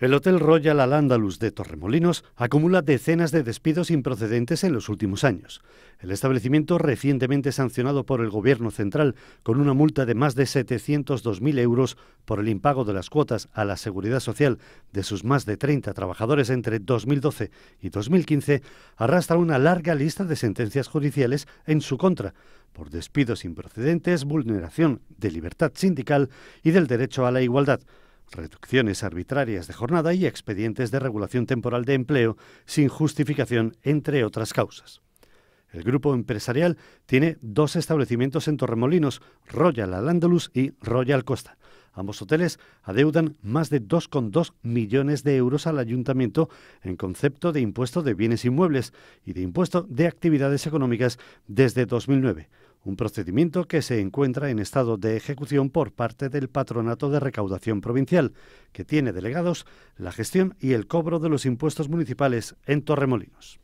El Hotel Royal Al Andalus de Torremolinos acumula decenas de despidos improcedentes en los últimos años. El establecimiento, recientemente sancionado por el Gobierno Central con una multa de más de 702.000 euros por el impago de las cuotas a la Seguridad Social de sus más de 30 trabajadores entre 2012 y 2015, arrastra una larga lista de sentencias judiciales en su contra por despidos improcedentes, vulneración de libertad sindical y del derecho a la igualdad reducciones arbitrarias de jornada y expedientes de regulación temporal de empleo sin justificación, entre otras causas. El grupo empresarial tiene dos establecimientos en Torremolinos, Royal Al Andalus y Royal Costa. Ambos hoteles adeudan más de 2,2 millones de euros al ayuntamiento en concepto de impuesto de bienes inmuebles y de impuesto de actividades económicas desde 2009, un procedimiento que se encuentra en estado de ejecución por parte del Patronato de Recaudación Provincial, que tiene delegados la gestión y el cobro de los impuestos municipales en Torremolinos.